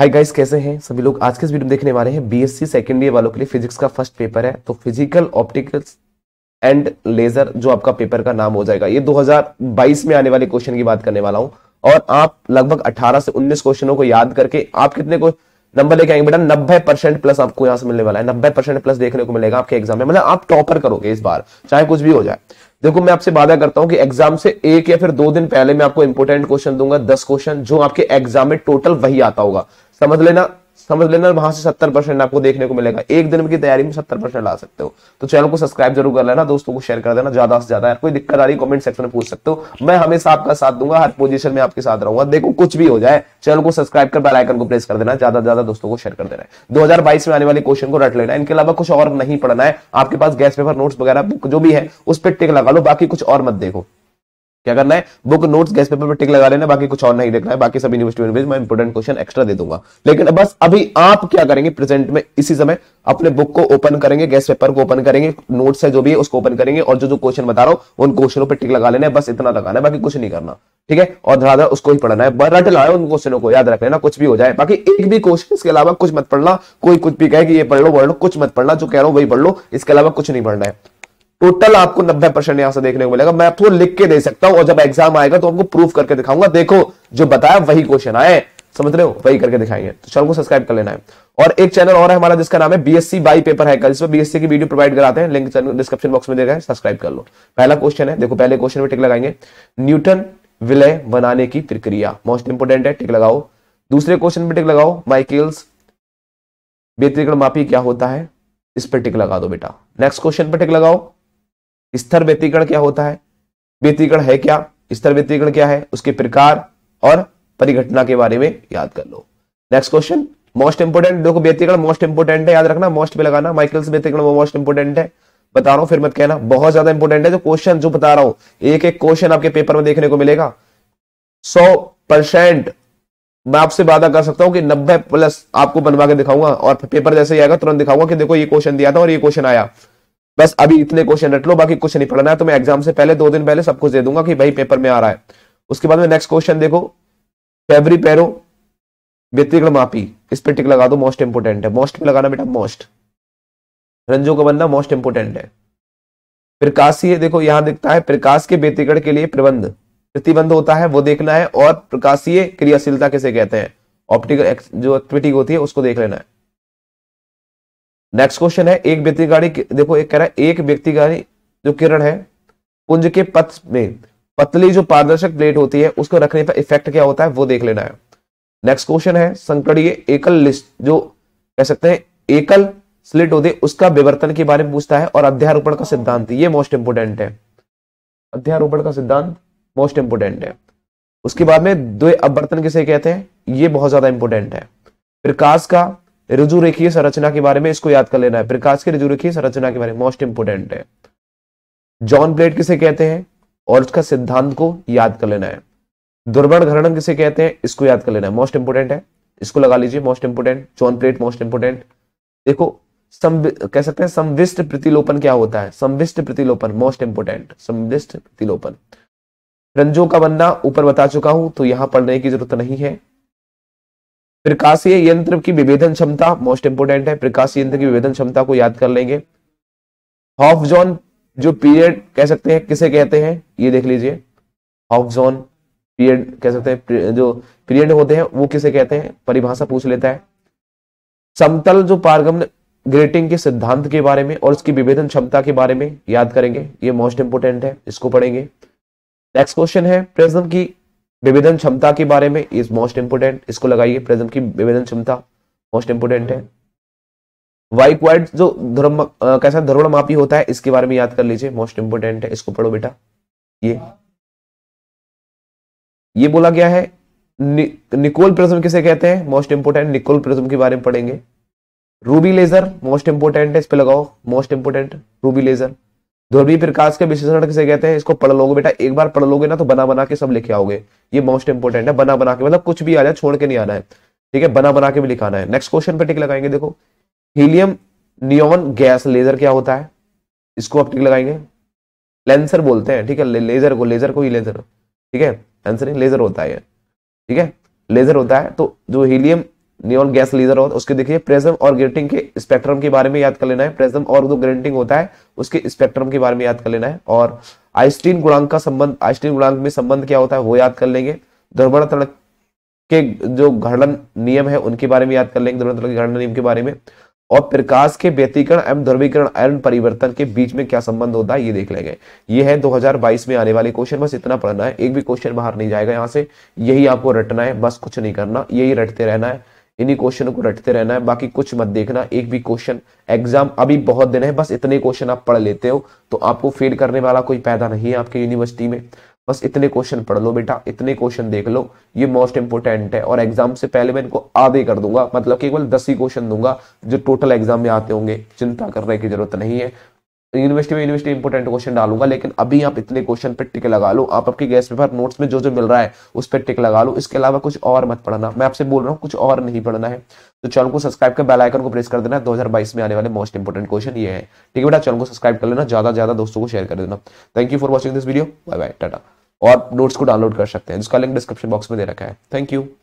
hi guys कैसे हैं सभी लोग आज के इस वीडियो में देखने वाले हैं बीएससी सेकेंड ईयर वालों के लिए फिजिक्स का फर्स्ट पेपर है तो फिजिकल ऑप्टिकल्स एंड लेजर जो आपका पेपर का नाम हो जाएगा ये 2022 में आने वाले क्वेश्चन की बात करने वाला हूं और आप लगभग 18 से 19 क्वेश्चनों को याद करके आप कितने को नंबर लेके आएंगे बेटा नब्बे परसेंट प्लस आपको यहाँ से मिलने वाला है नब्बे परसेंट प्लस देखने को मिलेगा आपके एग्जाम में मतलब आप टॉपर करोगे इस बार चाहे कुछ भी हो जाए देखो मैं आपसे वादा करता हूं कि एग्जाम से एक या फिर दो दिन पहले मैं आपको इंपोर्टेंट क्वेश्चन दूंगा दस क्वेश्चन जो आपके एग्जाम में टोटल वही आता होगा समझ लेना समझ लेना वहां से सत्तर परसेंट आपको देखने को मिलेगा एक दिन की तैयारी में सत्तर परसेंट ला सकते हो तो चैनल को सब्सक्राइब जरूर कर लेना दोस्तों को शेयर कर देना ज्यादा से ज्यादा कोई दिक्कत आ रही कमेंट सेक्शन में पूछ सकते हो मैं हमेशा आपका साथ दूंगा हर पोजीशन में आपके साथ रहूंगा देखो कुछ भी हो जाए चैनल को सब्सक्राइब कर बेलाइकन को प्रेस कर देना ज्यादा से ज्यादा दोस्तों को शेयर कर देना है दो में आने वाले क्वेश्चन को रट लेना इनके अलावा कुछ और नहीं पढ़ना है आपके पास गैस पेपर नोट्स वगैरह बुक जो भी है उस पर टिक लगा लो बाकी कुछ और मत देखो क्या करना है बुक नोट्स गैस पेपर पर टिक लगा लेना बाकी कुछ और नहीं देखना है बाकी सब यूनिवर्सिटी मैं इंपोर्टेंट क्वेश्चन एक्स्ट्रा दे दूंगा लेकिन बस अभी आप क्या करेंगे प्रेजेंट में इसी समय अपने बुक को ओपन करेंगे गैस पेपर को ओपन करेंगे नोट्स है जो भी है उसको ओपन करेंगे और जो जो क्वेश्चन बता रहा हूं उन क्वेश्चनों पर टिक लगा लेना है बस इतना लगाना है बाकी कुछ नहीं करना ठीक है और धड़ाधड़ उसको ही पढ़ना है रट लाओ उन क्वेश्चनों को याद रख लेना कुछ भी हो जाए बाकी एक भी क्वेश्चन इसके अलावा कुछ मत पढ़ना कोई कुछ भी कहे कि ये पढ़ लो पढ़ लो कुछ मत पढ़ना जो कह रहा हूं वही पढ़ लो इसके अलावा कुछ नहीं पढ़ना है टोटल आपको नब्बे परसेंट यहां से देखने को मिलेगा मैं आपको लिख के दे सकता हूं और जब एग्जाम आएगा तो आपको प्रूफ करके दिखाऊंगा देखो जो बताया वही क्वेश्चन आए समझ रहे हो वही करके दिखाएंगे तो चैनल को सब्सक्राइब कर लेना है और एक चैनल और है हमारा जिसका नाम है बीएससी बाई पेपर है कल इसमें बीएससी की वीडियो प्रोवाइड कराते हैं लिंक डिस्क्रिप्शन बॉक्स में देखा है सब्सक्राइब कर लो पहला क्वेश्चन है देखो पहले क्वेश्चन में टिक लगाएंगे न्यूटन विलय बनाने की प्रक्रिया मोस्ट इंपोर्टेंट है टिक लगाओ दूसरे क्वेश्चन में टिक लगाओ माइकेल्स व्यतिरिक्त मापी क्या होता है इस पर टिक लगा दो बेटा नेक्स्ट क्वेश्चन पर टिक लगाओ स्तर व्यतीकरण क्या होता है व्यतीकरण है क्या स्तर व्यतीकरण क्या है उसके प्रकार और परिघटना के बारे में याद कर लो नेक्स्ट क्वेश्चन मोस्ट इंपोर्टेंट देखो व्यतीकरण मोस्ट इंपोर्टेंट है याद रखना मोस्ट भी लगाना माइकल्स व्यतीकरण वो मोस्ट इंपोर्टेंट है बता रहा हूं फिर मत कहना बहुत ज्यादा इंपोर्टेंट है जो क्वेश्चन जो बता रहा हूं एक एक क्वेश्चन आपके पेपर में देखने को मिलेगा सौ परसेंट मैं आपसे वादा कर सकता हूं कि नब्बे प्लस आपको बनवा के दिखाऊंगा और पेपर जैसे ही आएगा तुरंत दिखाऊंगा कि देखो ये क्वेश्चन दिया था और ये क्वेश्चन आया बस अभी इतने क्वेश्चन रट लो बाकी कुछ नहीं पढ़ना है तो मैं एग्जाम से पहले दो दिन पहले सब कुछ दे दूंगा कि भाई पेपर में आ रहा है उसके बाद में नेक्स्ट क्वेश्चन देखो फेवरी पैरो व्यतिगण मापी इस पर टिक लगा दो मोस्ट इंपोर्टेंट है मोस्ट लगाना बेटा मोस्ट रंजो का बनना मोस्ट इंपोर्टेंट है प्रकाशीय यह देखो यहां दिखता है प्रकाश के व्यतिगण के लिए प्रबंध प्रतिबंध होता है वो देखना है और प्रकाशीय क्रियाशीलता किसे कहते हैं ऑप्टिकल जो एक्टिविटी होती है उसको देख लेना है नेक्स्ट क्वेश्चन है एक व्यक्ति गाड़ी देखो एक कह रहा है एक व्यक्ति गाड़ी जो किरण है पुंज के पथ में पतली जो पारदर्शक प्लेट होती है उसको रखने पर इफेक्ट क्या होता है वो देख लेना है नेक्स्ट क्वेश्चन है संकड़ीय एकल लिस्ट जो कह सकते हैं एकल स्लिट होती है उसका विवर्तन के बारे में पूछता है और अध्यारोपण का सिद्धांत ये मोस्ट इंपोर्टेंट है अध्यारोपण का सिद्धांत मोस्ट इंपोर्टेंट है उसके बाद में द्वे अपवर्तन किसे कहते हैं ये बहुत ज्यादा इंपोर्टेंट है प्रकाश का रिजु रेखी संरचना के बारे में इसको याद कर लेना है प्रकाश की रिजु रेखी संरचना के बारे में मोस्ट इंपोर्टेंट है जॉन प्लेट किसे कहते हैं और उसका सिद्धांत को याद कर लेना है दुर्बण घरण किसे कहते हैं इसको याद कर लेना है मोस्ट इंपोर्टेंट है इसको लगा लीजिए most important zone plate most important देखो कह सकते हैं संविष्ट प्रतिलोपन क्या होता है संविष्ट प्रतिलोपन मोस्ट इंपोर्टेंट संविष्ट प्रतिलोपन रंजों का बनना ऊपर बता चुका हूं तो यहां पढ़ने की जरूरत नहीं है प्रकाशीय यंत्र की विभेदन क्षमता मोस्ट इंपोर्टेंट है प्रकाशीय यंत्र की विभेदन क्षमता को याद कर लेंगे हॉफ जोन जो पीरियड कह सकते हैं किसे कहते हैं ये देख लीजिए हॉफ जोन पीरियड कह सकते हैं जो पीरियड होते हैं वो किसे कहते हैं परिभाषा पूछ लेता है समतल जो पारगमन ग्रेटिंग के सिद्धांत के बारे में और उसकी विभेदन क्षमता के बारे में याद करेंगे ये मोस्ट इंपोर्टेंट है इसको पढ़ेंगे नेक्स्ट क्वेश्चन है प्रिज्म की विभेदन क्षमता के बारे में इज मोस्ट इंपोर्टेंट इसको लगाइए प्रिज्म की विभेदन क्षमता मोस्ट इंपोर्टेंट है वाई क्वाड जो धर्म कैसा ध्रुवण मापी होता है इसके बारे में याद कर लीजिए मोस्ट इंपोर्टेंट है इसको पढ़ो बेटा ये ये बोला गया है नि, निकोल प्रिज्म किसे कहते हैं मोस्ट इंपोर्टेंट निकोल प्रिज्म के बारे में पढ़ेंगे रूबी लेजर मोस्ट इंपोर्टेंट है इस पर लगाओ मोस्ट इंपोर्टेंट रूबी लेजर ध्रुवीय प्रकाश के विशेषण किसे कहते हैं इसको पढ़ लोगे बेटा एक बार पढ़ लोगे ना तो बना बना के सब लिखे आओगे ये मोस्ट इंपोर्टेंट है बना बना के मतलब कुछ भी आ जाए छोड़ के नहीं आना है ठीक है बना बना के भी लिखाना है नेक्स्ट क्वेश्चन पे टिक लगाएंगे देखो हीलियम नियोन गैस लेजर क्या होता है इसको आप टिक लगाएंगे लेंसर बोलते हैं ठीक है ले, लेजर को लेजर को ही लेजर ठीक है आंसर लेजर होता है ठीक है लेजर होता है तो जो हीलियम नियोन गैस लीजर है उसके देखिए प्रेजम और ग्रेटिंग के स्पेक्ट्रम के बारे में याद कर लेना है प्रेजम और जो ग्रेटिंग होता है उसके स्पेक्ट्रम के बारे में याद कर लेना है और आइस्टीन गुणांक का संबंध आइस्टीन गुणांक में संबंध क्या होता है वो याद कर लेंगे दुर्बण तड़क के जो घर्णन नियम है उनके बारे में याद कर लेंगे दुर्बण तड़क के घर्णन नियम के बारे में और प्रकाश के व्यतीकरण एवं ध्रुवीकरण एवं परिवर्तन के बीच में क्या संबंध होता है ये देख लेंगे ये है 2022 में आने वाले क्वेश्चन बस इतना पढ़ना है एक भी क्वेश्चन बाहर नहीं जाएगा यहाँ से यही आपको रटना है बस कुछ नहीं करना यही रटते रहना है इन्हीं क्वेश्चन को रटते रहना है बाकी कुछ मत देखना एक भी क्वेश्चन एग्जाम अभी बहुत दिन है बस इतने क्वेश्चन आप पढ़ लेते हो तो आपको फेल करने वाला कोई पैदा नहीं है आपके यूनिवर्सिटी में बस इतने क्वेश्चन पढ़ लो बेटा इतने क्वेश्चन देख लो ये मोस्ट इंपोर्टेंट है और एग्जाम से पहले मैं इनको आधे कर दूंगा मतलब केवल दस ही क्वेश्चन दूंगा जो टोटल एग्जाम में आते होंगे चिंता करने की जरूरत नहीं है यूनिवर्सिटी में यूनिवर्सिटी इंपोर्टेंट क्वेश्चन डालूंगा लेकिन अभी आप इतने क्वेश्चन पे टिक लगा लो आप आपके गैस पेपर नोट्स में जो जो मिल रहा है उस पर टिक लगा लो इसके अलावा कुछ और मत पढ़ना मैं आपसे बोल रहा हूँ कुछ और नहीं पढ़ना है तो चैनल को सब्सक्राइब कर बेल आइकन को प्रेस कर देना 2022 में आने वाले मोस्ट इंपोर्टेंट क्वेश्चन ये है ठीक है बेटा चैनल को सब्सक्राइब कर लेना ज्यादा ज्यादा दोस्तों को शेयर कर देना thank you for watching this video bye bye tata और नोट्स को डाउनलोड कर सकते हैं जिसका लिंक डिस्क्रिप्शन बॉक्स में दे रखा है थैंक यू